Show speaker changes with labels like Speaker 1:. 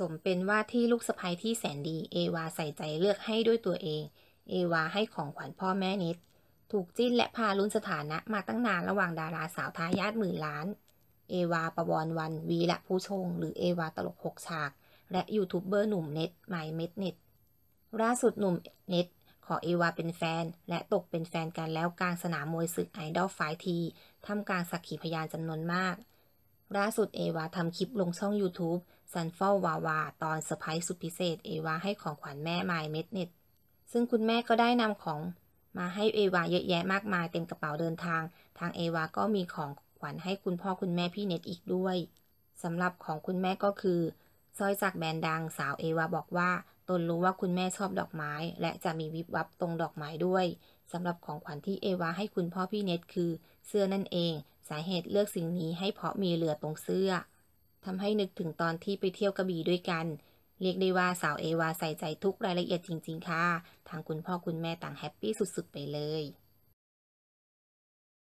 Speaker 1: สมเป็นว่าที่ลูกสะใภ้ที่แสนดี เอวาใส่ใจเลือกให้ด้วยตัวเอง เอวาให้ของขวัญพ่อแม่นิดถูกจิ้นและพาลุ้นสถานะมาตั้งนานระหว่างดาราสาวทายาทหมื่นล้าน เอวาประวรวันวีละผู้ชงหรือเอวาตลกหกฉาก และยูทูบเบอร์หนุ่มเน็ตไมเม็ดเน็ตล่าสุดหนุ่มเน็ตขอเอวาเป็นแฟน และตกเป็นแฟนกันแล้วกลางสนามมวยศึกไอดอลไฟทีทำกลางสักขีพยานจำนวนมากล่าสุดเอวาทำคลิปลงช่อง YouTube ซันเฟลวาวา ตอนเซอร์ไพรส์สุดพิเศษ เอวาให้ของขวัญแม่ไมเม็ดเน็ตซึ่งคุณแม่ก็ได้นำของ มาให้เอวาเยอะแยะมากมาย เต็มกระเป๋าเดินทาง ทางเอวาก็มีของขวัญให้คุณพ่อคุณแม่พี่เน็ตอีกด้วยสำหรับของคุณแม่ก็คือสร้อยจากแบรนด์ดังสาวเอวาบอกว่า ตนรู้ว่าคุณแม่ชอบดอกไม้ และจะมีวิบวับตรงดอกไม้ด้วยสำหรับของขวัญที่เอวาให้คุณพ่อพี่เน็ตคือเสื้อนั่นเองสาเหตุเลือกสิ่งนี้ให้เพราะมีเหลือตรงเสื้อทำให้นึกถึงตอนที่ไปเที่ยวกระบี่ด้วยกัน เรียกได้ว่าสาวเอวาใส่ใจทุกรายละเอียดจริงๆค่ะทางคุณพ่อคุณแม่ต่างแฮปปี้สุดๆไปเลย